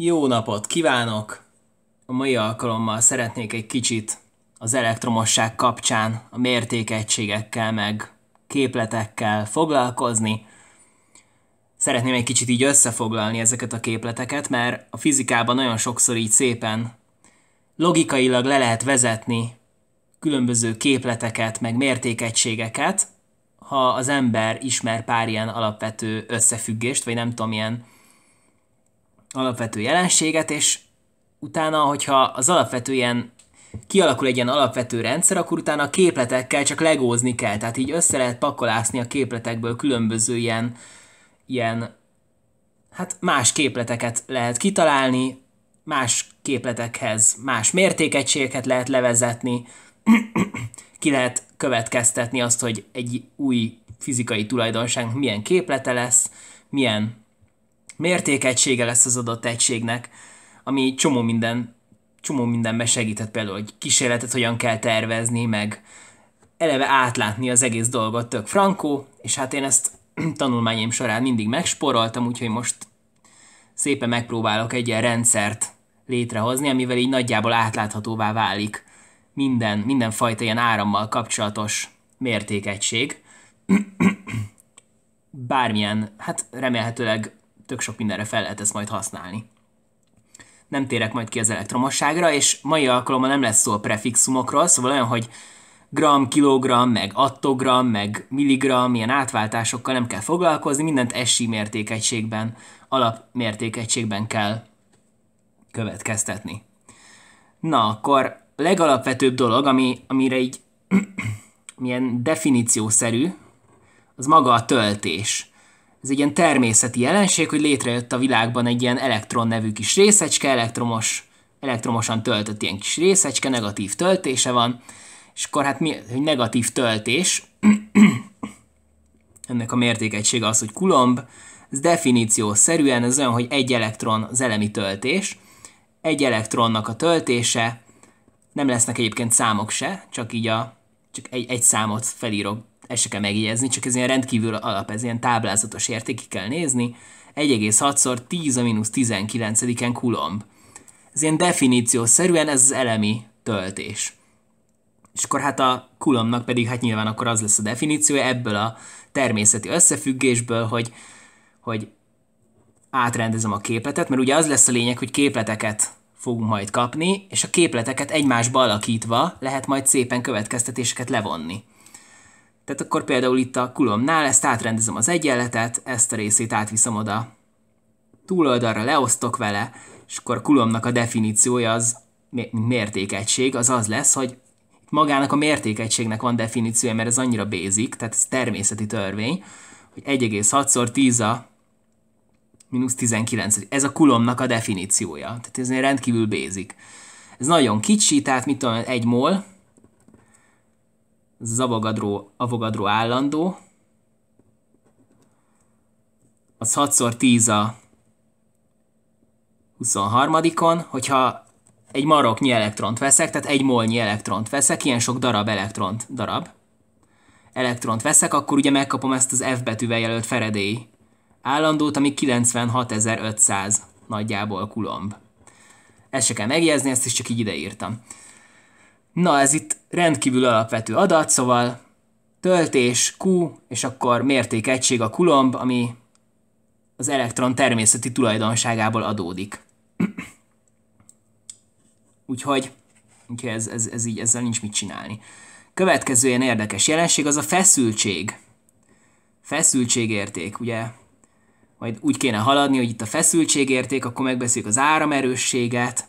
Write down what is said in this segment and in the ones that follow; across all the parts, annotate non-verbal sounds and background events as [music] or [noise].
Jó napot kívánok! A mai alkalommal szeretnék egy kicsit az elektromosság kapcsán a mértékegységekkel meg képletekkel foglalkozni. Szeretném egy kicsit így összefoglalni ezeket a képleteket, mert a fizikában nagyon sokszor így szépen logikailag le lehet vezetni különböző képleteket, meg mértékegységeket, ha az ember ismer pár ilyen alapvető összefüggést, vagy nem tudom, ilyen alapvető jelenséget, és utána, hogyha az alapvető ilyen kialakul egy ilyen alapvető rendszer, akkor utána a képletekkel csak legózni kell, tehát így össze lehet pakolászni a képletekből különböző ilyen, ilyen hát más képleteket lehet kitalálni, más képletekhez más mértékegységeket lehet levezetni, [clears throat] ki lehet következtetni azt, hogy egy új fizikai tulajdonság milyen képlete lesz, milyen mértékegysége lesz az adott egységnek, ami csomó minden csomó mindenben segített például, hogy kísérletet hogyan kell tervezni, meg eleve átlátni az egész dolgot tök frankó, és hát én ezt [clears throat] tanulmányaim során mindig megsporoltam, úgyhogy most szépen megpróbálok egy ilyen rendszert létrehozni, amivel így nagyjából átláthatóvá válik minden, mindenfajta ilyen árammal kapcsolatos mértékegység. [clears throat] Bármilyen, hát remélhetőleg tök sok mindenre fel lehet ezt majd használni. Nem térek majd ki az elektromosságra, és mai alkalommal nem lesz szó a prefixumokról, szóval olyan, hogy gram, kilogram, meg attogram, meg milligram, ilyen átváltásokkal nem kell foglalkozni, mindent SI mértékegységben, alapmértékegységben kell következtetni. Na, akkor legalapvetőbb dolog, ami, amire így [clears throat] milyen definíciószerű, az maga a töltés ez egy ilyen természeti jelenség, hogy létrejött a világban egy ilyen elektron nevű kis részecske, elektromos, elektromosan töltött ilyen kis részecske, negatív töltése van, és akkor hát mi, hogy negatív töltés, [clears throat] ennek a mértékegysége az, hogy kulomb, ez definíció szerűen ez olyan, hogy egy elektron az elemi töltés, egy elektronnak a töltése, nem lesznek egyébként számok se, csak így a, csak egy, egy számot felírok ezt se kell megjegyezni, csak ez ilyen rendkívül alap, ez ilyen táblázatos értéki kell nézni, 1,6-szor 10 a mínusz 19-en kulomb. Ez ilyen szerűen ez az elemi töltés. És akkor hát a kulombnak pedig hát nyilván akkor az lesz a definíciója ebből a természeti összefüggésből, hogy, hogy átrendezem a képletet, mert ugye az lesz a lényeg, hogy képleteket fogunk majd kapni, és a képleteket egymásba alakítva lehet majd szépen következtetéseket levonni. Tehát akkor például itt a kulomnál ezt átrendezem az egyenletet, ezt a részét átviszem oda túloldalra, leosztok vele, és akkor a kulomnak a definíciója az mértékegység, az az lesz, hogy magának a mértékegységnek van definíciója, mert ez annyira basic, tehát ez természeti törvény, hogy 1,6-szor 10 a mínusz 19. Ez a kulomnak a definíciója. Tehát ez rendkívül basic. Ez nagyon kicsi, tehát mit tudom, egy mol, az avogadró állandó, az 6x10 a 23-on, hogyha egy maroknyi elektront veszek, tehát egy molnyi elektront veszek, ilyen sok darab elektront darab, elektront veszek, akkor ugye megkapom ezt az F betűvel jelölt Faraday állandót, ami 96500 nagyjából kulomb. Ezt se kell megjegyezni, ezt is csak így ideírtam. Na, ez itt rendkívül alapvető adat, szóval töltés, Q, és akkor mértékegység a kulomb, ami az elektron természeti tulajdonságából adódik. [clears throat] úgyhogy úgyhogy ez, ez, ez így, ezzel nincs mit csinálni. Következő ilyen érdekes jelenség az a feszültség. Feszültségérték, ugye? Majd úgy kéne haladni, hogy itt a feszültségérték, akkor megbeszéljük az áramerősséget,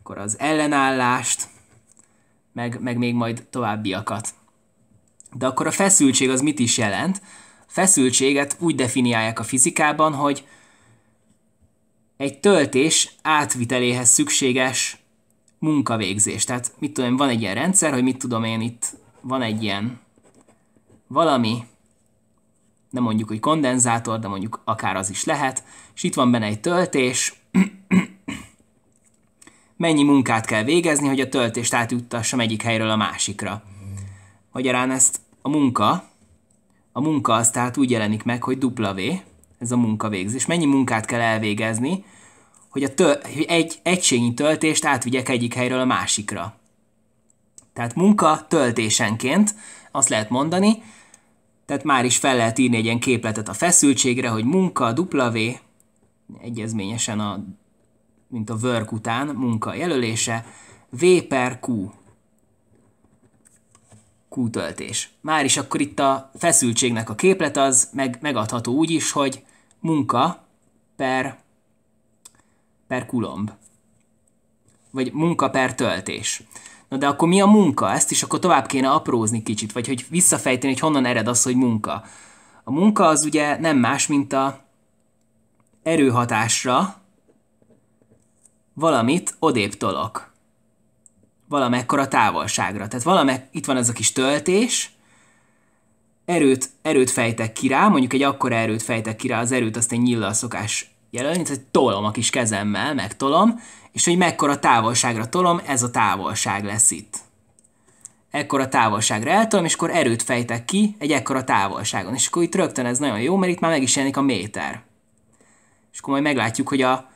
akkor az ellenállást, meg, meg még majd továbbiakat. De akkor a feszültség az mit is jelent? Feszültséget úgy definiálják a fizikában, hogy egy töltés átviteléhez szükséges munkavégzés. Tehát mit tudom, van egy ilyen rendszer, hogy mit tudom én itt, van egy ilyen valami, nem mondjuk, hogy kondenzátor, de mondjuk akár az is lehet, és itt van benne egy töltés, mennyi munkát kell végezni, hogy a töltést átjuttassam egyik helyről a másikra. Magyarán ezt a munka, a munka az tehát úgy jelenik meg, hogy W, ez a munka végzés. Mennyi munkát kell elvégezni, hogy, a töl, hogy egy egységnyi töltést átvigyek egyik helyről a másikra. Tehát munka töltésenként, azt lehet mondani, tehát már is fel lehet írni egy ilyen képletet a feszültségre, hogy munka, W, egyezményesen a mint a work után, munka jelölése, V per Q. Q töltés. Már is akkor itt a feszültségnek a képlet az meg, megadható úgy is, hogy munka per, per kulomb. Vagy munka per töltés. Na de akkor mi a munka? Ezt is akkor tovább kéne aprózni kicsit, vagy hogy visszafejteni, hogy honnan ered az, hogy munka. A munka az ugye nem más, mint a erőhatásra, valamit odébb tolok. Valamekkora távolságra. Tehát valamek, itt van ez a kis töltés, erőt, erőt fejtek ki rá, mondjuk egy akkora erőt fejtek ki rá, az erőt azt egy nyilla a szokás jelölni, tehát tolom a kis kezemmel, megtolom, és hogy mekkora távolságra tolom, ez a távolság lesz itt. Ekkora távolságra eltolom, és akkor erőt fejtek ki egy ekkora távolságon. És akkor itt rögtön ez nagyon jó, mert itt már meg is jelenik a méter. És akkor majd meglátjuk, hogy a,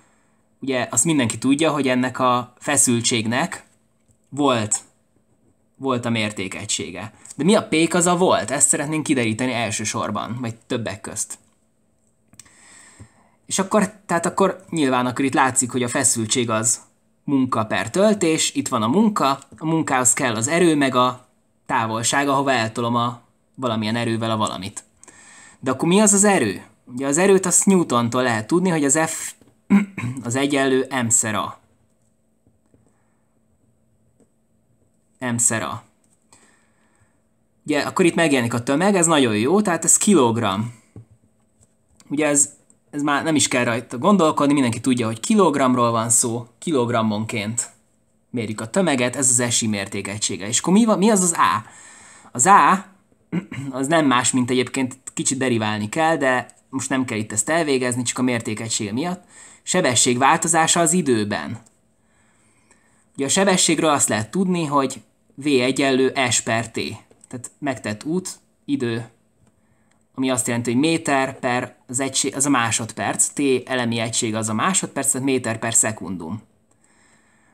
ugye azt mindenki tudja, hogy ennek a feszültségnek volt, volt a mértékegysége. De mi a pék az a volt? Ezt szeretnénk kideríteni elsősorban, vagy többek közt. És akkor, tehát akkor nyilván akkor itt látszik, hogy a feszültség az munka per töltés, itt van a munka, a munkához kell az erő, meg a távolság, ahova eltolom a valamilyen erővel a valamit. De akkor mi az az erő? Ugye az erőt azt Newtontól lehet tudni, hogy az F [clears throat] az egyenlő m-szera. M-szera. Ugye, akkor itt megjelenik a tömeg, ez nagyon jó, tehát ez kilogram, Ugye ez, ez már nem is kell rajta gondolkodni, mindenki tudja, hogy kilogramról van szó, kilogrammonként mérjük a tömeget, ez az esi mértékegysége És akkor mi, van, mi az az A? Az A [clears throat] az nem más, mint egyébként kicsit deriválni kell, de most nem kell itt ezt elvégezni, csak a mértékegysége miatt sebesség változása az időben. Ugye a sebességről azt lehet tudni, hogy v egyenlő s per t. Tehát megtett út, idő, ami azt jelenti, hogy méter per az, egység, az a másodperc, t elemi egység az a másodperc, tehát méter per szekundum.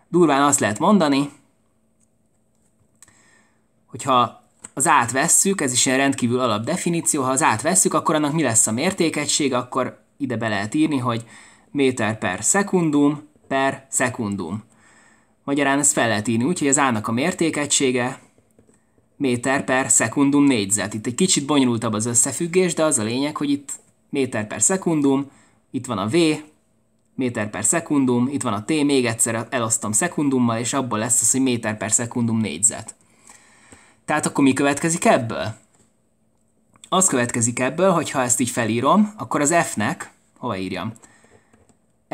Durván azt lehet mondani, hogyha az átvesszük, ez is ilyen rendkívül alapdefiníció, ha az átvesszük, akkor annak mi lesz a mértékegység, akkor ide be lehet írni, hogy méter per szekundum per szekundum. Magyarán ezt fel lehet írni, úgyhogy az ának a mértékegysége méter per szekundum négyzet. Itt egy kicsit bonyolultabb az összefüggés, de az a lényeg, hogy itt méter per szekundum, itt van a V, méter per szekundum, itt van a T, még egyszer elosztom szekundummal, és abból lesz az, hogy méter per szekundum négyzet. Tehát akkor mi következik ebből? Az következik ebből, hogy ha ezt így felírom, akkor az F-nek, hova írjam?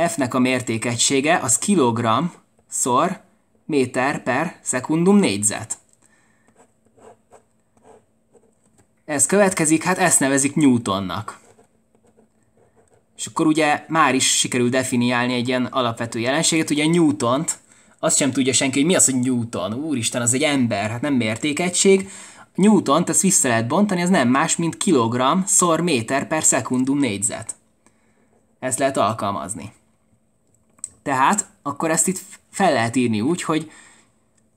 F-nek a mértékegysége az kilogramm szor méter per szekundum négyzet. Ez következik, hát ezt nevezik Newtonnak. És akkor ugye már is sikerül definiálni egy ilyen alapvető jelenséget, ugye Newtont, azt sem tudja senki, hogy mi az, hogy Newton. Úristen, az egy ember, hát nem mértékegység. Newtont ezt vissza lehet bontani, ez nem más, mint kilogramm szor méter per szekundum négyzet. Ezt lehet alkalmazni. Tehát akkor ezt itt fel lehet írni úgy, hogy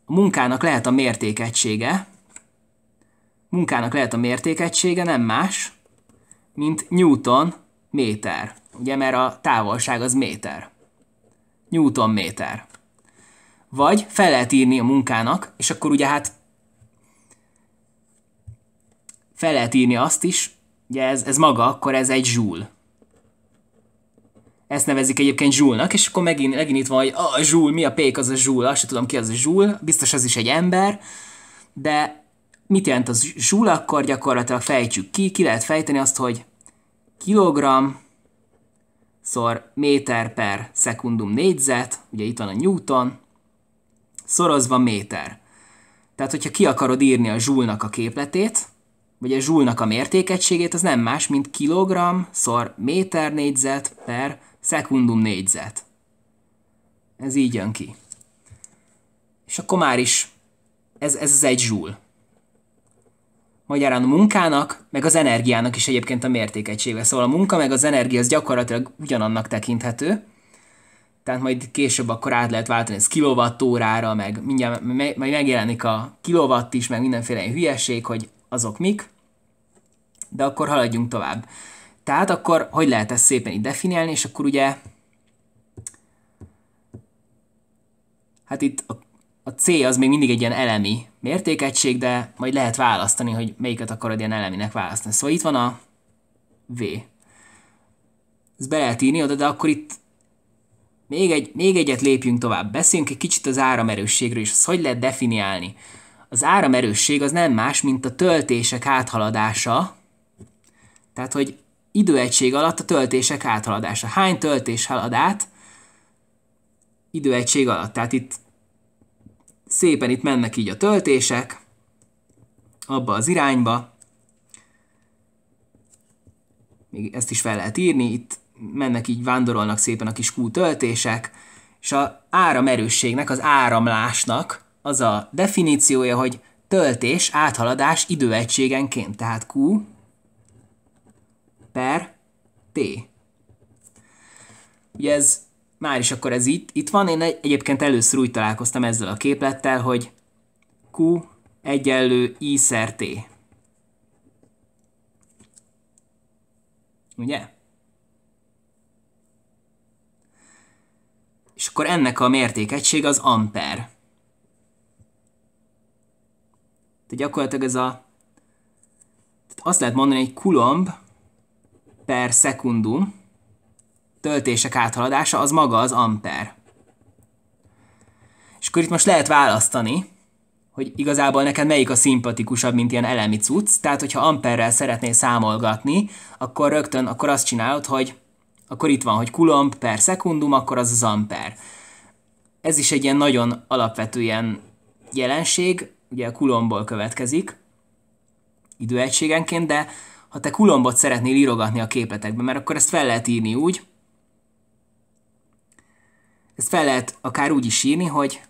a munkának lehet a mértékegysége, munkának lehet a mértékegysége nem más, mint Newton méter. Ugye, mert a távolság az méter. Newton méter. Vagy fel lehet írni a munkának, és akkor ugye hát fel lehet írni azt is, ugye ez, ez maga, akkor ez egy zsúl ezt nevezik egyébként Zsúlnak, és akkor megint, megint itt van, hogy a Zsúl, mi a pék az a Zsúl, azt sem tudom ki az a Zsúl, biztos az is egy ember, de mit jelent az Zsúl, akkor gyakorlatilag fejtsük ki, ki lehet fejteni azt, hogy kilogram szor méter per szekundum négyzet, ugye itt van a Newton, szorozva méter. Tehát, hogyha ki akarod írni a zsúlnak a képletét, vagy a zsúlnak a mértékegységét, az nem más, mint kilogram szor méter négyzet per szekundum négyzet. Ez így jön ki. És akkor már is ez, ez az egy zsúl. Magyarán a munkának, meg az energiának is egyébként a mértékegysége. Szóval a munka meg az energia az gyakorlatilag ugyanannak tekinthető. Tehát majd később akkor át lehet váltani ez kilovattórára, meg mindjárt majd megjelenik a kilovatt is, meg mindenféle hülyeség, hogy azok mik. De akkor haladjunk tovább. Tehát akkor hogy lehet ezt szépen így definiálni, és akkor ugye hát itt a, a C az még mindig egy ilyen elemi mértékegység, de majd lehet választani, hogy melyiket akarod ilyen eleminek választani. Szóval itt van a V. Ezt be lehet írni oda, de akkor itt még, egy, még egyet lépjünk tovább. Beszéljünk egy kicsit az áramerősségről, és az hogy lehet definiálni. Az áramerősség az nem más, mint a töltések áthaladása, tehát, hogy időegység alatt a töltések áthaladása. Hány töltés halad át időegység alatt? Tehát itt szépen itt mennek így a töltések, abba az irányba. Még ezt is fel lehet írni, itt mennek így, vándorolnak szépen a kis Q töltések, és a áramerősségnek, az áramlásnak az a definíciója, hogy töltés, áthaladás időegységenként, tehát Q per t. Ugye ez már is akkor ez itt, itt van, én egyébként először úgy találkoztam ezzel a képlettel, hogy Q egyenlő I szer T. Ugye? És akkor ennek a mértékegység az amper. Tehát gyakorlatilag ez a... Tehát azt lehet mondani, hogy kulomb per szekundum töltések áthaladása az maga az amper. És akkor itt most lehet választani, hogy igazából neked melyik a szimpatikusabb, mint ilyen elemi cucc. Tehát, hogyha amperrel szeretnél számolgatni, akkor rögtön akkor azt csinálod, hogy akkor itt van, hogy kulomb per szekundum, akkor az az amper. Ez is egy ilyen nagyon alapvető ilyen jelenség, ugye a kulomból következik időegységenként, de ha te kulombot szeretnél írogatni a képletekbe, mert akkor ezt fel lehet írni úgy, ezt fel lehet akár úgy is írni, hogy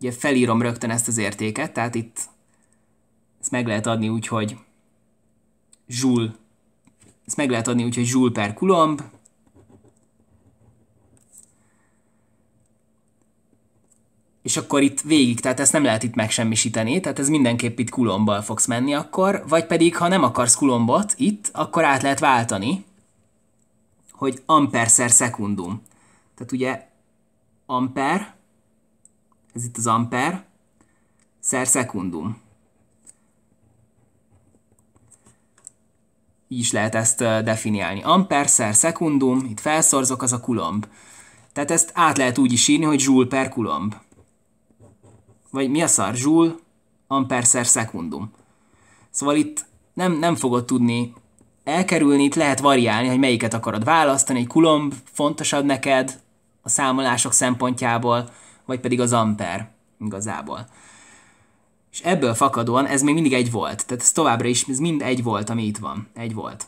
ugye felírom rögtön ezt az értéket, tehát itt ezt meg lehet adni úgy, hogy joule, ezt meg lehet adni úgy, hogy joule per kulomb, és akkor itt végig, tehát ezt nem lehet itt megsemmisíteni, tehát ez mindenképp itt kulombbal fogsz menni akkor, vagy pedig ha nem akarsz kulombot itt, akkor át lehet váltani, hogy amperszer szekundum. Tehát ugye amper, ez itt az amper, szer szekundum. Így is lehet ezt definiálni. Amper szer szekundum, itt felszorzok, az a kulomb. Tehát ezt át lehet úgy is írni, hogy joule per kulomb vagy mi a szar, joule amperszer szekundum. Szóval itt nem, nem fogod tudni elkerülni, itt lehet variálni, hogy melyiket akarod választani, egy kulomb fontosabb neked a számolások szempontjából, vagy pedig az amper igazából. És ebből fakadóan ez még mindig egy volt, tehát ez továbbra is ez mind egy volt, ami itt van, egy volt.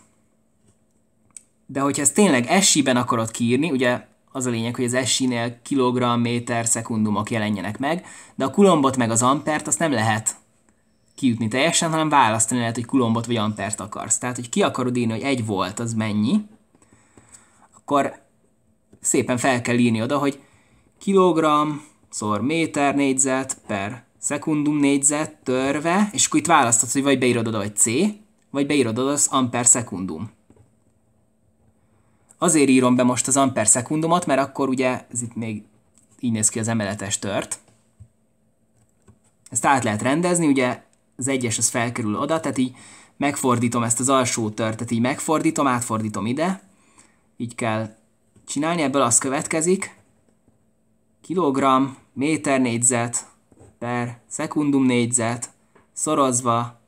De hogyha ezt tényleg essiben akarod kiírni, ugye az a lényeg, hogy az SI-nél kilogramm, méter, szekundumok jelenjenek meg, de a kulombot meg az ampert azt nem lehet kiütni teljesen, hanem választani lehet, hogy kulombot vagy ampert akarsz. Tehát, hogy ki akarod írni, hogy egy volt, az mennyi, akkor szépen fel kell írni oda, hogy kilogramm szor méter négyzet per szekundum négyzet törve, és akkor itt választod, hogy vagy beírod oda, hogy C, vagy beírod oda az amper szekundum. Azért írom be most az amper szekundumot, mert akkor ugye ez itt még így néz ki az emeletes tört. Ezt át lehet rendezni, ugye az egyes az felkerül oda, tehát így megfordítom ezt az alsó tört, tehát így megfordítom, átfordítom ide. Így kell csinálni, ebből az következik. Kilogram, méter négyzet, per szekundum négyzet, szorozva,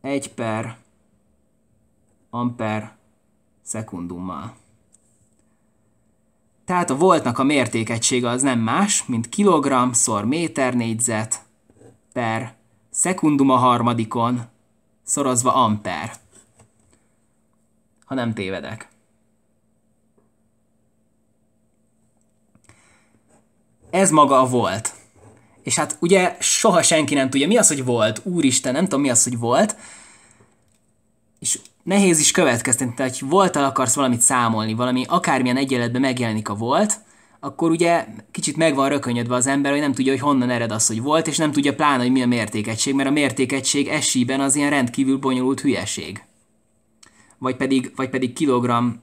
1 per amper szekundummal. Tehát a voltnak a mértékegysége az nem más, mint kilogramm szor méter négyzet per szekundum a harmadikon szorozva amper. Ha nem tévedek. Ez maga a volt. És hát ugye soha senki nem tudja, mi az, hogy volt, úristen, nem tudom, mi az, hogy volt. És nehéz is következtetni, tehát ha voltal akarsz valamit számolni, valami akármilyen egyenletben megjelenik a volt, akkor ugye kicsit meg van rökönyödve az ember, hogy nem tudja, hogy honnan ered az, hogy volt, és nem tudja plána hogy mi a mértékegység, mert a mértékegység esélyben az ilyen rendkívül bonyolult hülyeség. Vagy pedig, vagy pedig kilogram,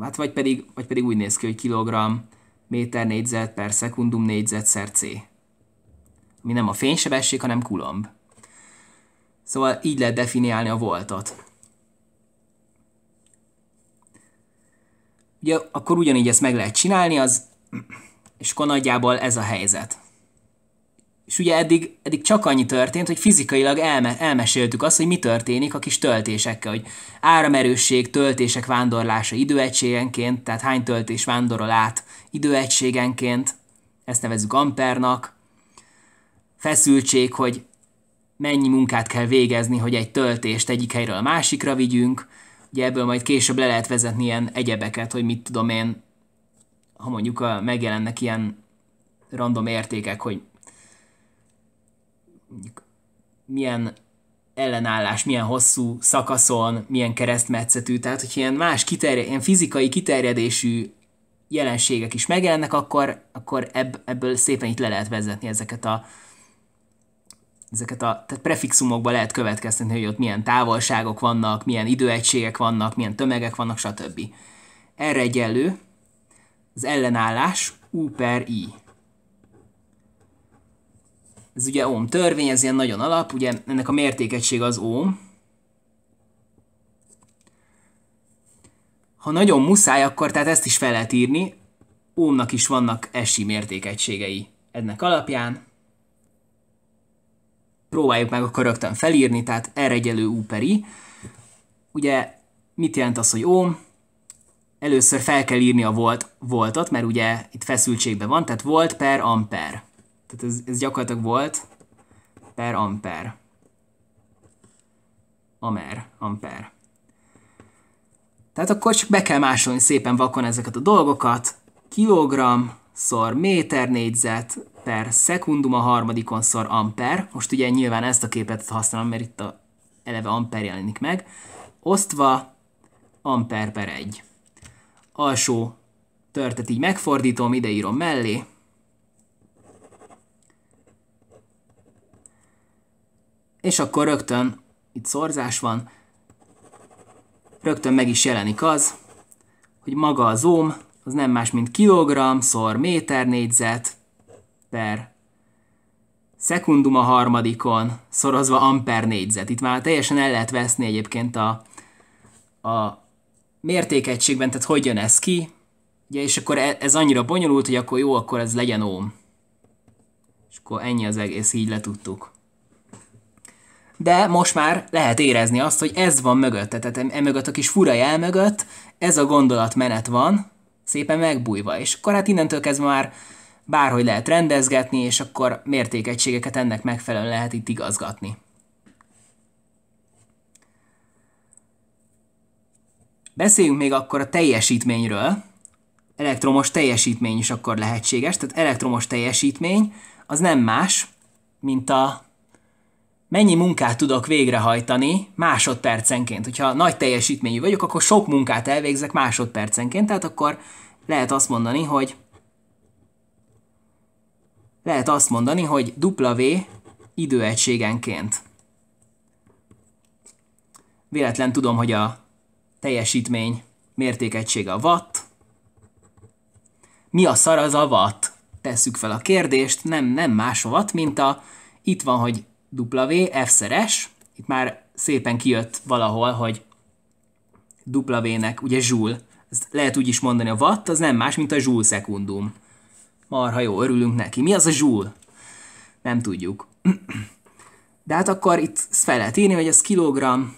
hát vagy pedig, vagy pedig úgy néz ki, hogy kilogram méter négyzet per szekundum négyzet szer C. Ami nem a fénysebesség, hanem kulomb. Szóval így lehet definiálni a voltot. ugye akkor ugyanígy ezt meg lehet csinálni, az, és akkor nagyjából ez a helyzet. És ugye eddig, eddig csak annyi történt, hogy fizikailag elme, elmeséltük azt, hogy mi történik a kis töltésekkel, hogy áramerősség, töltések vándorlása időegységenként, tehát hány töltés vándorol át időegységenként, ezt nevezzük ampernak, feszültség, hogy mennyi munkát kell végezni, hogy egy töltést egyik helyről a másikra vigyünk, Ugye ebből majd később le lehet vezetni ilyen egyebeket, hogy mit tudom én, ha mondjuk a, megjelennek ilyen random értékek, hogy mondjuk milyen ellenállás, milyen hosszú szakaszon, milyen keresztmetszetű, tehát hogy ilyen más kiterje, ilyen fizikai kiterjedésű jelenségek is megjelennek, akkor, akkor ebb, ebből szépen itt le lehet vezetni ezeket a ezeket a tehát prefixumokba lehet következtetni, hogy ott milyen távolságok vannak, milyen időegységek vannak, milyen tömegek vannak, stb. Erre egyenlő az ellenállás U per I. Ez ugye ohm törvény, ez ilyen nagyon alap, ugye ennek a mértékegység az ohm. Ha nagyon muszáj, akkor tehát ezt is fel lehet írni, ohmnak is vannak esi mértékegységei ennek alapján, próbáljuk meg akkor rögtön felírni, tehát R egyelő U per I. Ugye mit jelent az, hogy ohm? Először fel kell írni a volt, voltat, mert ugye itt feszültségben van, tehát volt per amper. Tehát ez, ez gyakorlatilag volt per amper. Amer, amper. Tehát akkor csak be kell másolni szépen vakon ezeket a dolgokat. Kilogramm szor méter négyzet per szekundum, a harmadikon szor amper, most ugye nyilván ezt a képet használom, mert itt a eleve amper jelenik meg, osztva amper per 1. Alsó törtet így megfordítom, ide írom mellé, és akkor rögtön, itt szorzás van, rögtön meg is jelenik az, hogy maga az ohm, az nem más, mint kilogramm szor méter négyzet per szekundum a harmadikon, szorozva amper négyzet. Itt már teljesen el lehet veszni egyébként a, a mértékegységben, tehát hogy jön ez ki, ugye, és akkor e, ez annyira bonyolult, hogy akkor jó, akkor ez legyen ohm. És akkor ennyi az egész, így letudtuk. De most már lehet érezni azt, hogy ez van mögött, tehát emögött a kis fura jel mögött, ez a gondolatmenet van, szépen megbújva, és akkor hát innentől kezdve már bárhogy lehet rendezgetni, és akkor mértékegységeket ennek megfelelően lehet itt igazgatni. Beszéljünk még akkor a teljesítményről. Elektromos teljesítmény is akkor lehetséges, tehát elektromos teljesítmény az nem más, mint a mennyi munkát tudok végrehajtani másodpercenként. Hogyha nagy teljesítményű vagyok, akkor sok munkát elvégzek másodpercenként, tehát akkor lehet azt mondani, hogy lehet azt mondani, hogy W időegységenként. Véletlen tudom, hogy a teljesítmény mértékegysége a watt. Mi a szar az a watt? Tesszük fel a kérdést, nem, nem más a watt, mint a itt van, hogy W, F szeres, itt már szépen kijött valahol, hogy W-nek, ugye zsúl, ezt lehet úgy is mondani, a watt az nem más, mint a zsúl szekundum. Marha jó, örülünk neki. Mi az a zsúl? Nem tudjuk. [clears throat] De hát akkor itt fel lehet írni, hogy ez kilogram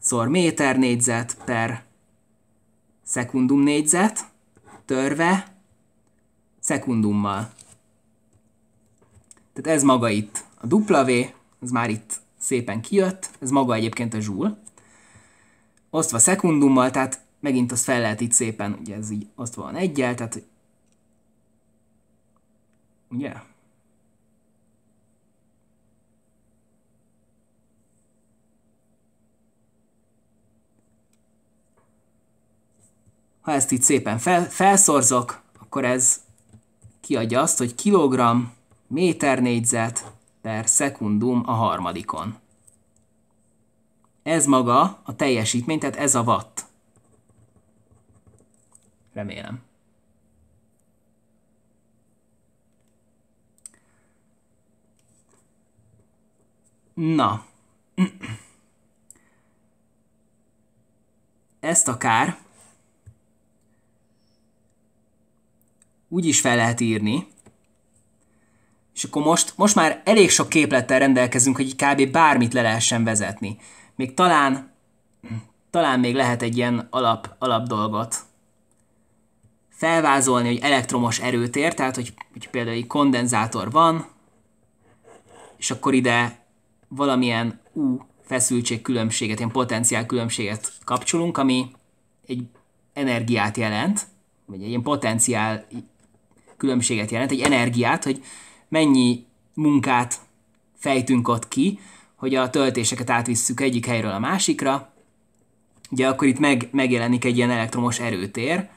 szor méter négyzet per szekundum négyzet, törve szekundummal. Tehát ez maga itt a W, ez már itt szépen kijött, ez maga egyébként a zsúl. Osztva szekundummal, tehát megint azt fel lehet itt szépen, ugye ez így osztva van egyel, tehát Ugye? Ha ezt itt szépen fel, felszorzok, akkor ez kiadja azt, hogy kilogramm méter négyzet per szekundum a harmadikon. Ez maga a teljesítmény, tehát ez a watt. Remélem. Na. Ezt akár úgy is fel lehet írni, és akkor most, most már elég sok képlettel rendelkezünk, hogy kb. bármit le lehessen vezetni. Még talán, talán még lehet egy ilyen alap, alap dolgot felvázolni, hogy elektromos erőtér, tehát hogy, hogy például egy kondenzátor van, és akkor ide valamilyen U különbséget, ilyen potenciál különbséget kapcsolunk, ami egy energiát jelent, vagy egy ilyen potenciál különbséget jelent, egy energiát, hogy mennyi munkát fejtünk ott ki, hogy a töltéseket átvisszük egyik helyről a másikra, ugye akkor itt meg, megjelenik egy ilyen elektromos erőtér,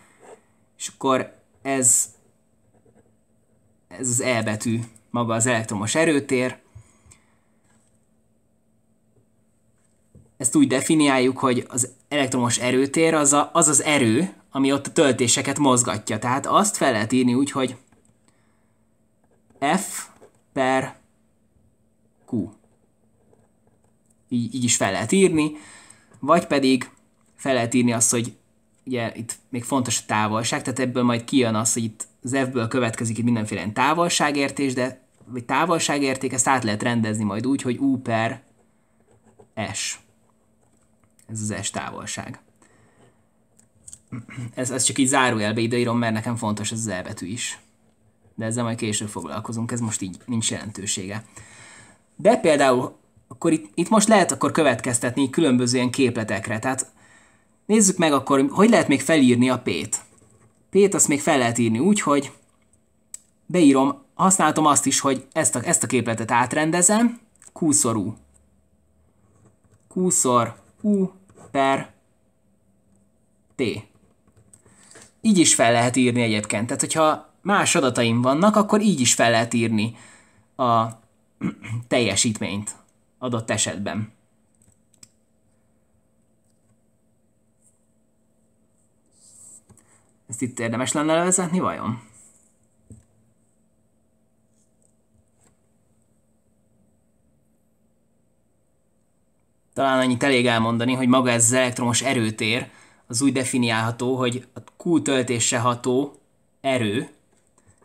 és akkor ez, ez az E betű maga az elektromos erőtér, ezt úgy definiáljuk, hogy az elektromos erőtér az a, az, az erő, ami ott a töltéseket mozgatja. Tehát azt fel lehet írni úgy, hogy F per Q. Így, így is fel lehet írni, vagy pedig fel lehet írni azt, hogy ugye itt még fontos a távolság, tehát ebből majd kijön az, hogy itt az F-ből következik itt mindenféle távolságértés, de vagy távolságérték, ezt át lehet rendezni majd úgy, hogy U per S. Ez az S távolság. Ez, ez csak így zárójelbe ideírom, mert nekem fontos ez az E betű is. De ezzel majd később foglalkozunk, ez most így nincs jelentősége. De például akkor itt, itt most lehet akkor következtetni különböző ilyen képletekre. Tehát nézzük meg akkor, hogy lehet még felírni a P-t. P-t azt még fel lehet írni úgy, hogy beírom, használtam azt is, hogy ezt a, ezt a képletet átrendezem, Q-szor U. Q-szor U, per t. Így is fel lehet írni egyébként. Tehát, hogyha más adataim vannak, akkor így is fel lehet írni a [clears throat] teljesítményt adott esetben. Ezt itt érdemes lenne levezetni vajon? talán annyit elég elmondani, hogy maga ez az elektromos erőtér, az úgy definiálható, hogy a Q töltése ható erő,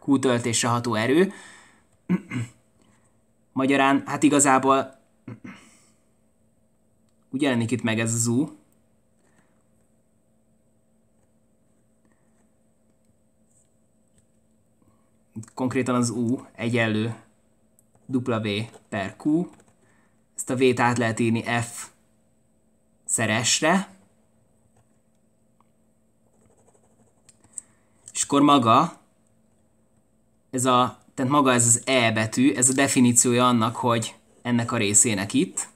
Q töltése ható erő, [clears throat] magyarán, hát igazából úgy jelenik itt meg ez az U, konkrétan az U egyenlő W per Q, ezt a V-t át lehet írni F szeresre. És akkor maga, ez a, tehát maga ez az E betű, ez a definíciója annak, hogy ennek a részének itt,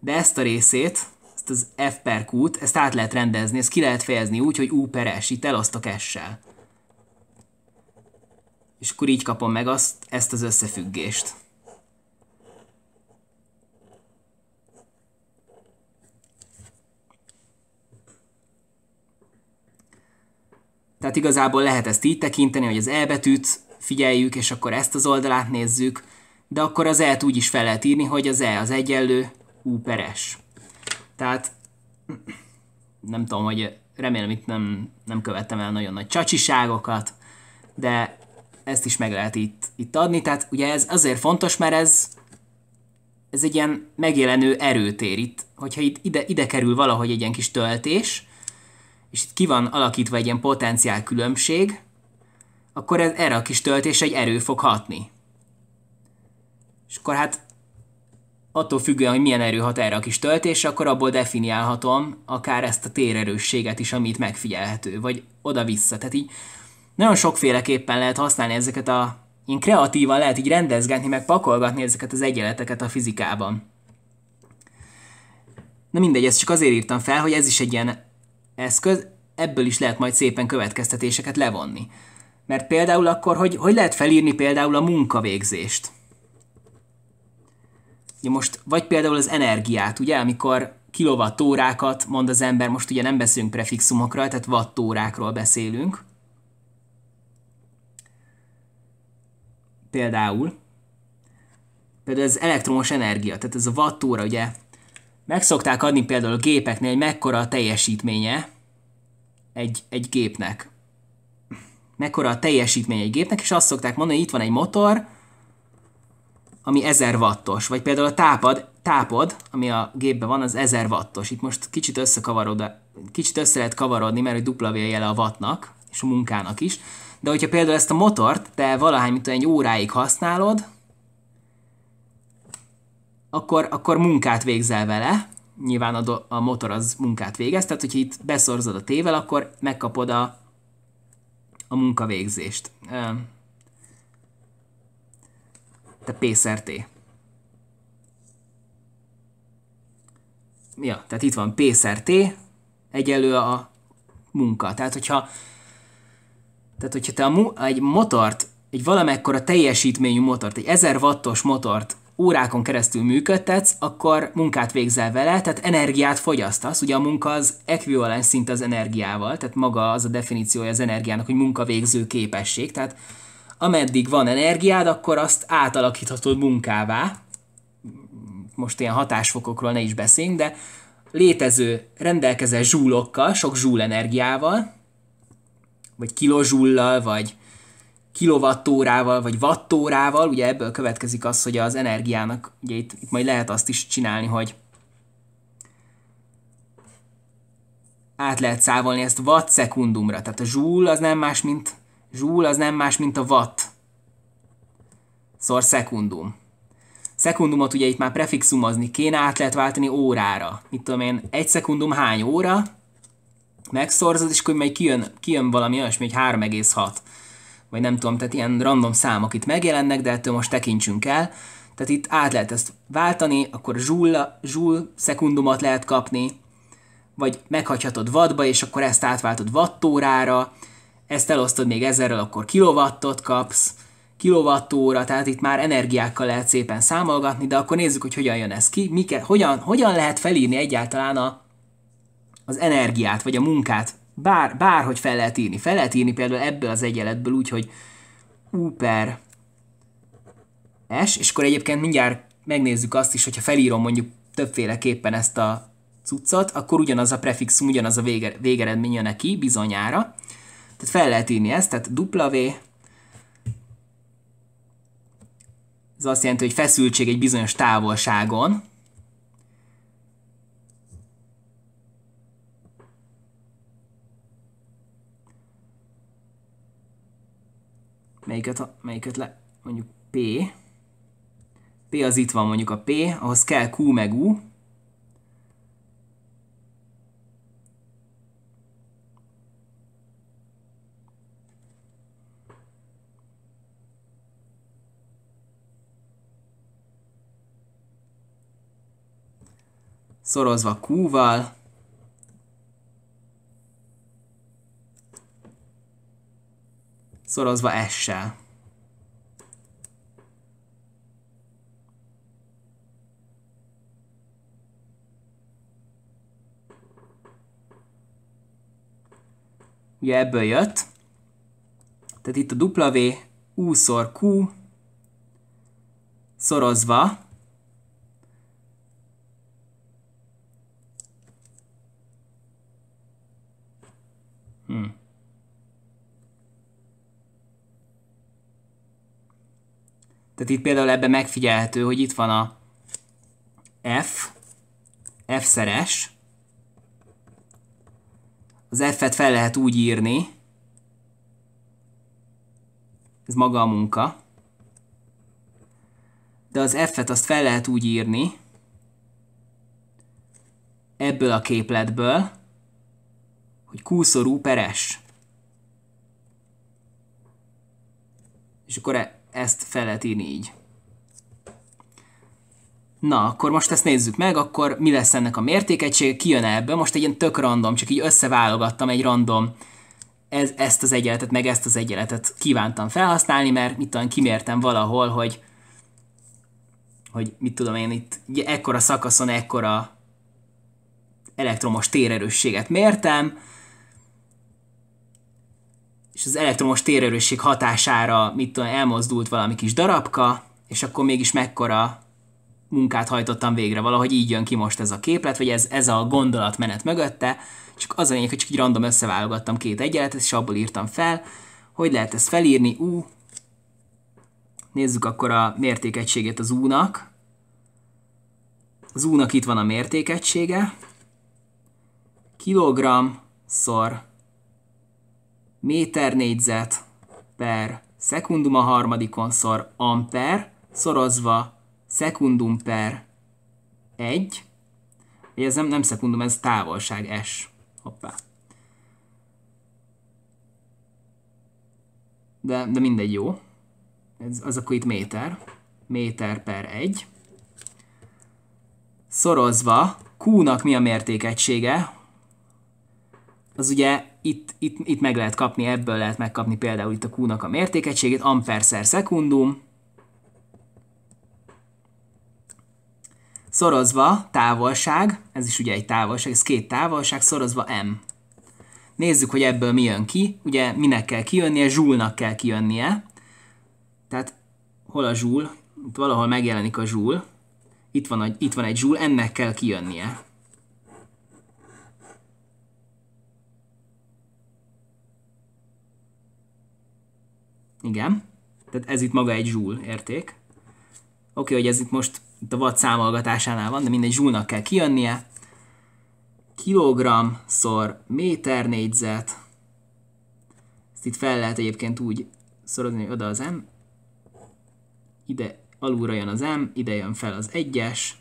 de ezt a részét, ezt az F per Q-t, ezt át lehet rendezni, ezt ki lehet fejezni úgy, hogy U per S, itt elosztok S-sel. És akkor így kapom meg azt, ezt az összefüggést. Tehát igazából lehet ezt így tekinteni, hogy az E betűt figyeljük, és akkor ezt az oldalát nézzük, de akkor az E-t úgy is fel lehet írni, hogy az E az egyenlő U per S. Tehát nem tudom, hogy remélem itt nem, nem követtem el nagyon nagy csacsiságokat, de ezt is meg lehet itt, itt adni, tehát ugye ez azért fontos, mert ez, ez egy ilyen megjelenő erőtér itt, hogyha itt ide, ide kerül valahogy egy ilyen kis töltés, és itt ki van alakítva egy ilyen potenciál különbség, akkor ez, erre a kis töltés egy erő fog hatni. És akkor hát attól függően, hogy milyen erő hat erre a kis töltés, akkor abból definiálhatom akár ezt a térerősséget is, amit megfigyelhető, vagy oda-vissza. Tehát így nagyon sokféleképpen lehet használni ezeket a... én kreatívan lehet így rendezgetni, meg pakolgatni ezeket az egyenleteket a fizikában. Na mindegy, ezt csak azért írtam fel, hogy ez is egy ilyen eszköz, ebből is lehet majd szépen következtetéseket levonni. Mert például akkor, hogy, hogy lehet felírni például a munkavégzést? Ugye most, vagy például az energiát, ugye, amikor kilovattórákat mond az ember, most ugye nem beszélünk prefixumokra, tehát wattórákról beszélünk. Például, például az elektromos energia, tehát ez a wattóra ugye meg szokták adni például a gépeknél, hogy mekkora a teljesítménye egy, egy gépnek. Mekkora a teljesítménye egy gépnek, és azt szokták mondani, hogy itt van egy motor, ami 1000 wattos, vagy például a tápad, tápod, ami a gépben van, az 1000 wattos. Itt most kicsit összekavarod, kicsit össze lehet kavarodni, mert egy dupla jele a wattnak, és a munkának is. De hogyha például ezt a motort te valahány, mint egy óráig használod, akkor, akkor munkát végzel vele, nyilván a, do- a motor az munkát végez, tehát hogyha itt beszorzod a tével, akkor megkapod a, a munkavégzést. Te PSRT. Ja, tehát itt van PSRT, egyelő a munka. Tehát, hogyha, tehát, hogyha te a mu- egy motort, egy valamekkora teljesítményű motort, egy 1000 wattos motort órákon keresztül működtetsz, akkor munkát végzel vele, tehát energiát fogyasztasz. Ugye a munka az ekvivalens szint az energiával, tehát maga az a definíciója az energiának, hogy munkavégző képesség. Tehát ameddig van energiád, akkor azt átalakíthatod munkává. Most ilyen hatásfokokról ne is beszéljünk, de létező, rendelkezel zsúlokkal, sok zsúl energiával, vagy kilozsullal, vagy kilovattórával vagy wattórával, ugye ebből következik az, hogy az energiának, ugye itt, itt majd lehet azt is csinálni, hogy át lehet szávolni ezt watt szekundumra, tehát a joule az nem más, mint joule az nem más, mint a watt. Szor szekundum. Szekundumot ugye itt már prefixumozni kéne, át lehet váltani órára. Mit tudom én, egy szekundum hány óra, megszorzod, és akkor majd kijön, kijön valami olyasmi, hogy 3,6 vagy nem tudom, tehát ilyen random számok itt megjelennek, de ettől most tekintsünk el. Tehát itt át lehet ezt váltani, akkor zsúl, zsúl szekundumot lehet kapni, vagy meghagyhatod vadba, és akkor ezt átváltod wattórára, ezt elosztod még ezerrel, akkor kilovattot kapsz, kilovattóra, tehát itt már energiákkal lehet szépen számolgatni, de akkor nézzük, hogy hogyan jön ez ki, miket, hogyan, hogyan lehet felírni egyáltalán a, az energiát, vagy a munkát bár, bárhogy fel lehet írni. Fel lehet írni például ebből az egyenletből úgy, hogy U per S, és akkor egyébként mindjárt megnézzük azt is, hogyha felírom mondjuk többféleképpen ezt a cuccot, akkor ugyanaz a prefixum, ugyanaz a vége, végeredmény jön neki bizonyára. Tehát fel lehet írni ezt, tehát W, ez azt jelenti, hogy feszültség egy bizonyos távolságon, melyiket, melyiket le, mondjuk P, P az itt van mondjuk a P, ahhoz kell Q meg U, szorozva Q-val, szorozva S-sel. Ugye ebből jött. Tehát itt a W U-szor Q szorozva Hmm. Tehát itt például ebben megfigyelhető, hogy itt van a f, f-szeres. Az f-et fel lehet úgy írni, ez maga a munka, de az f-et azt fel lehet úgy írni, ebből a képletből, hogy q szor u per s. És akkor e- ezt fel lehet írni így. Na, akkor most ezt nézzük meg, akkor mi lesz ennek a mértékegysége, ki jön ebből, most egy ilyen tök random, csak így összeválogattam egy random ez, ezt az egyenletet, meg ezt az egyenletet kívántam felhasználni, mert mit tudom, kimértem valahol, hogy hogy mit tudom én itt ugye ekkora szakaszon ekkora elektromos térerősséget mértem, és az elektromos térerősség hatására mit tudom, elmozdult valami kis darabka, és akkor mégis mekkora munkát hajtottam végre. Valahogy így jön ki most ez a képlet, vagy ez, ez a gondolatmenet mögötte, csak az a lényeg, hogy csak így random összeválogattam két egyenletet, és abból írtam fel, hogy lehet ezt felírni, ú, nézzük akkor a mértékegységét az U-nak. Az U-nak itt van a mértékegysége, kilogramm szor méter négyzet per szekundum a harmadikon szor amper, szorozva szekundum per 1, ez nem, nem szekundum, ez távolság S. Hoppá. De, de mindegy jó. Ez, az akkor itt méter. Méter per 1. Szorozva Q-nak mi a mértékegysége? az ugye itt, itt, itt meg lehet kapni, ebből lehet megkapni például itt a Q-nak a mértékegységét, amperszer szekundum, szorozva távolság, ez is ugye egy távolság, ez két távolság, szorozva M. Nézzük, hogy ebből mi jön ki. Ugye minek kell kijönnie? Zsúlnak kell kijönnie. Tehát hol a zsúl? Itt valahol megjelenik a zsúl. Itt van, itt van egy zsúl, ennek kell kijönnie. Igen. Tehát ez itt maga egy zsúl érték. Oké, hogy ez itt most itt a watt számolgatásánál van, de mindegy zsúlnak kell kijönnie. Kilogram szor méter négyzet. Ezt itt fel lehet egyébként úgy szorozni, hogy oda az M. Ide alulra jön az M, ide jön fel az egyes.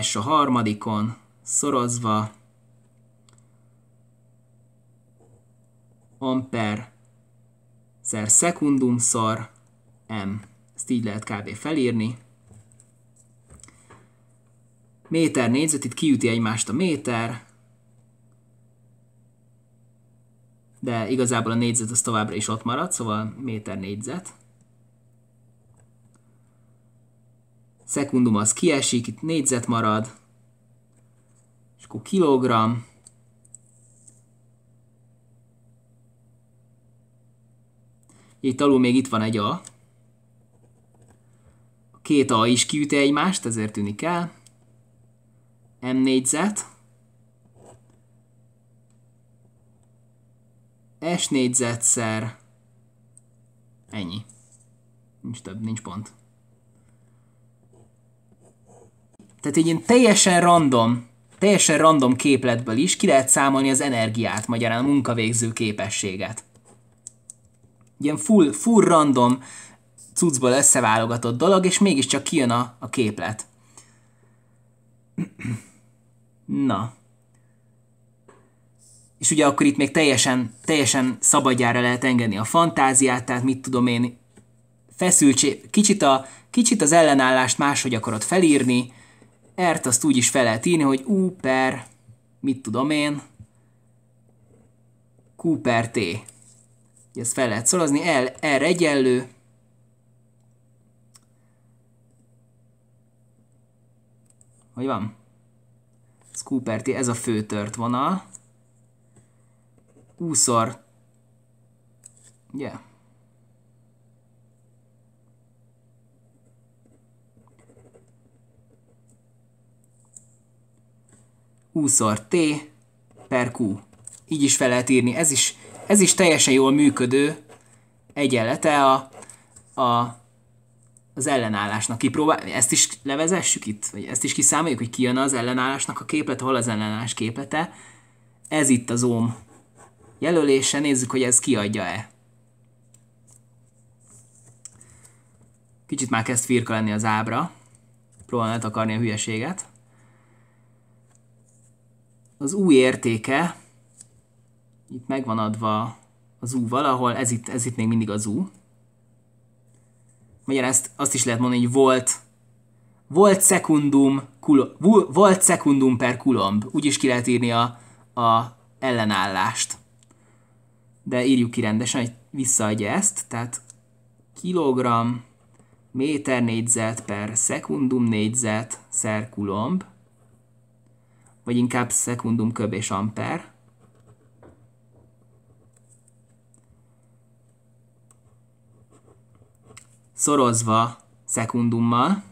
S a harmadikon, szorozva. Amper szer szekundum szar m. Ezt így lehet kb. felírni. Méter négyzet, itt kiüti egymást a méter, de igazából a négyzet az továbbra is ott marad, szóval méter négyzet. Szekundum az kiesik, itt négyzet marad, és akkor kilogramm, Itt alul még itt van egy A. A két A is kiüti egymást, ezért tűnik el. M négyzet. S négyzetszer. Ennyi. Nincs több, nincs pont. Tehát egy ilyen teljesen random, teljesen random képletből is ki lehet számolni az energiát, magyarán a munkavégző képességet ilyen full, full random cuccból összeválogatott dolog, és mégiscsak kijön a, a képlet. [clears throat] Na. És ugye akkor itt még teljesen, teljesen szabadjára lehet engedni a fantáziát, tehát mit tudom én, feszültség, kicsit, a, kicsit az ellenállást máshogy akarod felírni, ert azt úgy is fel lehet írni, hogy úper, mit tudom én, Cooper T ezt fel lehet szorozni, L, R egyenlő, hogy van? Scooperti, ez a főtört vonal. Úszor. Ugye? Yeah. úszor T per Q. Így is fel lehet írni, ez is ez is teljesen jól működő egyenlete a, a, az ellenállásnak. Kipróbál, ezt is levezessük itt, vagy ezt is kiszámoljuk, hogy kijön az ellenállásnak a képlet, hol az ellenállás képlete. Ez itt az ohm jelölése, nézzük, hogy ez kiadja-e. Kicsit már kezd firka lenni az ábra. Próbálom eltakarni a hülyeséget. Az új értéke itt megvan adva az U valahol, ez itt, ez itt még mindig az U. Magyar ezt, azt is lehet mondani, hogy volt, volt szekundum, kulo, volt szekundum per kulomb. Úgy is ki lehet írni a, a ellenállást. De írjuk ki rendesen, hogy visszaadja ezt, tehát kilogram méter négyzet per szekundum négyzet szer kulomb, vagy inkább szekundum köb és amper. szorozva szekundummal,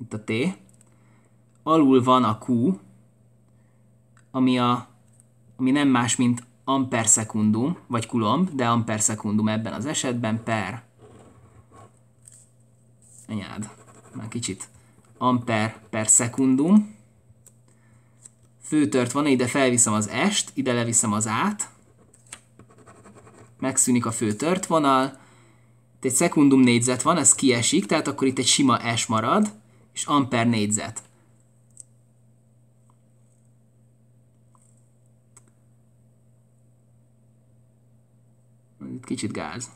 itt a T, alul van a Q, ami, a, ami nem más, mint amper szekundum, vagy kulomb, de amper szekundum ebben az esetben per. Anyád, már kicsit. Amper per szekundum. Főtört van, ide felviszem az est, ide leviszem az át. Megszűnik a főtört vonal, itt egy szekundum négyzet van, ez kiesik, tehát akkor itt egy sima S marad, és amper négyzet. Itt kicsit gáz.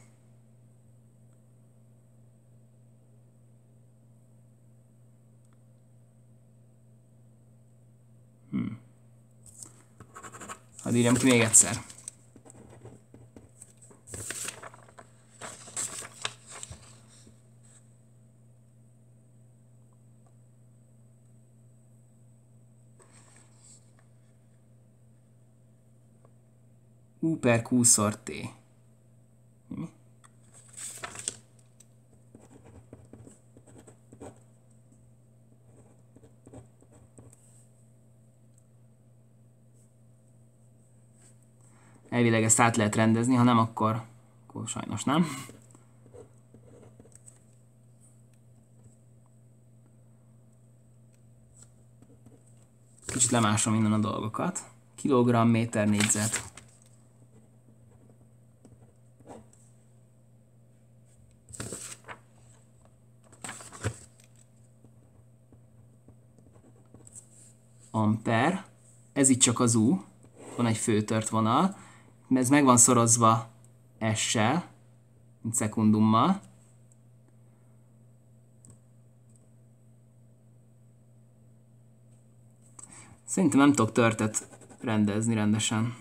Hm. Hadd írjam ki még egyszer. per Q szor T. Mi? Elvileg ezt át lehet rendezni, ha nem, akkor, akkor sajnos nem. Kicsit lemásom innen a dolgokat. Kilogramm, méter, négyzet. amper, ez itt csak az U, van egy főtört vonal, ez meg van szorozva S-sel, mint szekundummal, Szerintem nem tudok törtet rendezni rendesen.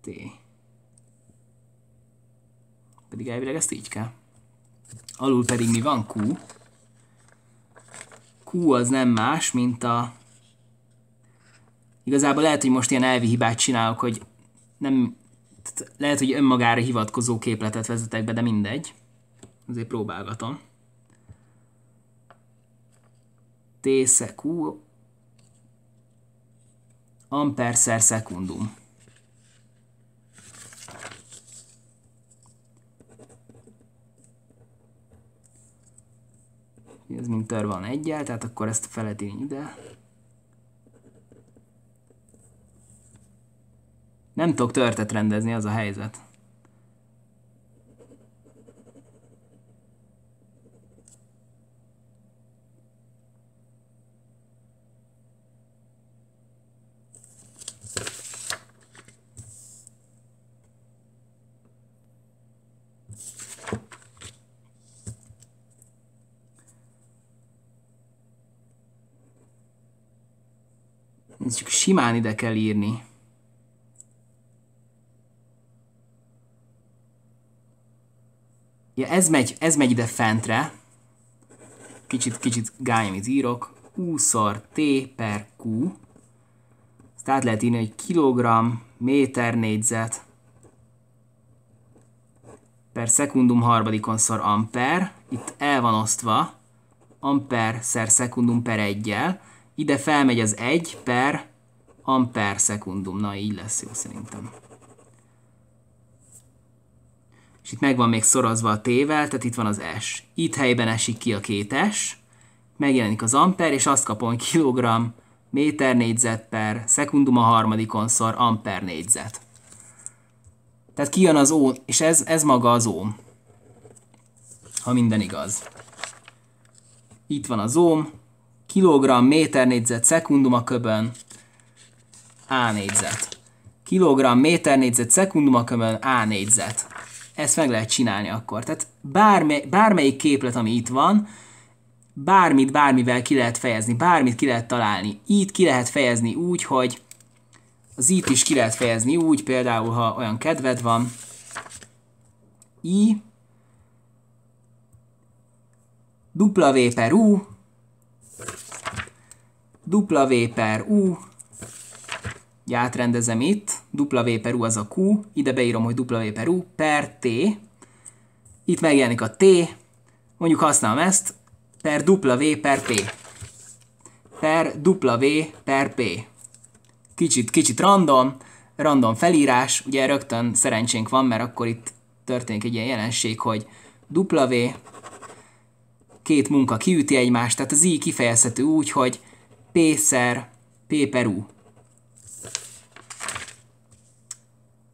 T. Pedig elvileg ezt így kell. Alul pedig mi van? Q az nem más, mint a... Igazából lehet, hogy most ilyen elvi hibát csinálok, hogy nem... Tehát lehet, hogy önmagára hivatkozó képletet vezetek be, de mindegy. Azért próbálgatom. T Q amperszer szekundum. ez mint tör van egyel, tehát akkor ezt feledény ide. Nem tudok törtet rendezni, az a helyzet. Ezt csak simán ide kell írni. Ja, ez megy, ez megy ide fentre. Kicsit, kicsit gályamit írok. U szor T per Q. Ezt át lehet írni, hogy kilogram, méter négyzet per szekundum szor amper. Itt el van osztva amper szer szekundum per egyel ide felmegy az 1 per amper szekundum. Na, így lesz jó szerintem. És itt meg van még szorozva a tével, tehát itt van az S. Itt helyben esik ki a két S, megjelenik az amper, és azt kapom, kilogram kilogramm méter négyzet per szekundum a szor amper négyzet. Tehát kijön az ó, és ez, ez maga az óm. Ha minden igaz. Itt van az óm, kilogramm méter négyzet szekundum a köbön A négyzet. Kilogramm méter négyzet szekundum a köbön A négyzet. Ezt meg lehet csinálni akkor. Tehát bármely, bármelyik képlet, ami itt van, bármit bármivel ki lehet fejezni, bármit ki lehet találni. Itt ki lehet fejezni úgy, hogy az itt is ki lehet fejezni úgy, például, ha olyan kedved van, i, W per U W per U, ugye átrendezem itt, W per U az a Q, ide beírom, hogy W per U per T, itt megjelenik a T, mondjuk használom ezt, per W per P. Per W per P. Kicsit, kicsit random, random felírás, ugye rögtön szerencsénk van, mert akkor itt történik egy ilyen jelenség, hogy W, két munka kiüti egymást, tehát az I kifejezhető úgy, hogy P-szer, P-perú.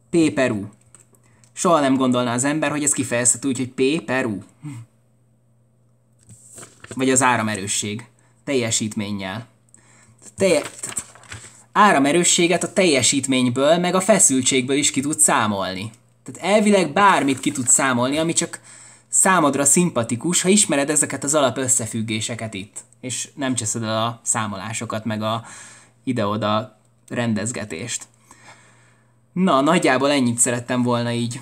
P-perú. Soha nem gondolná az ember, hogy ez kifejezhető úgy, hogy P-perú. Vagy az áramerősség. Teljesítménnyel. Telje... Áramerősséget a teljesítményből, meg a feszültségből is ki tud számolni. Tehát elvileg bármit ki tud számolni, ami csak számodra szimpatikus, ha ismered ezeket az alapösszefüggéseket itt és nem cseszed el a számolásokat, meg a ide-oda rendezgetést. Na, nagyjából ennyit szerettem volna így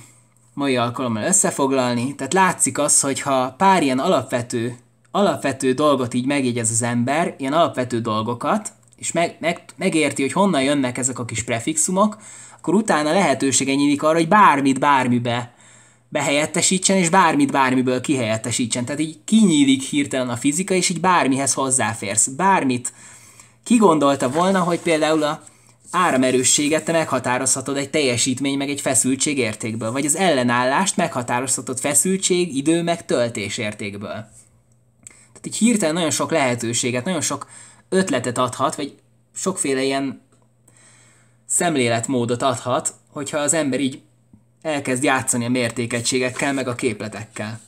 mai alkalommal összefoglalni. Tehát látszik az, hogy ha pár ilyen alapvető, alapvető dolgot így megjegyez az ember, ilyen alapvető dolgokat, és meg, meg, megérti, hogy honnan jönnek ezek a kis prefixumok, akkor utána lehetősége nyílik arra, hogy bármit bármibe behelyettesítsen, és bármit bármiből kihelyettesítsen. Tehát így kinyílik hirtelen a fizika, és így bármihez hozzáférsz. Bármit. kigondolta volna, hogy például a áramerősséget te meghatározhatod egy teljesítmény meg egy feszültség értékből, vagy az ellenállást meghatározhatod feszültség, idő meg töltés értékből. Tehát így hirtelen nagyon sok lehetőséget, nagyon sok ötletet adhat, vagy sokféle ilyen szemléletmódot adhat, hogyha az ember így elkezd játszani a mértékegységekkel, meg a képletekkel.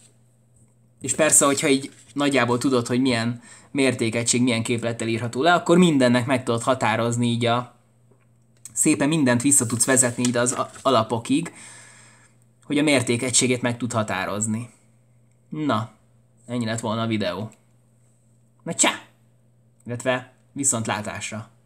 És persze, hogyha így nagyjából tudod, hogy milyen mértékegység, milyen képlettel írható le, akkor mindennek meg tudod határozni így a... Szépen mindent vissza tudsz vezetni ide az alapokig, hogy a mértékegységét meg tud határozni. Na, ennyi lett volna a videó. Na csá! Illetve viszontlátásra!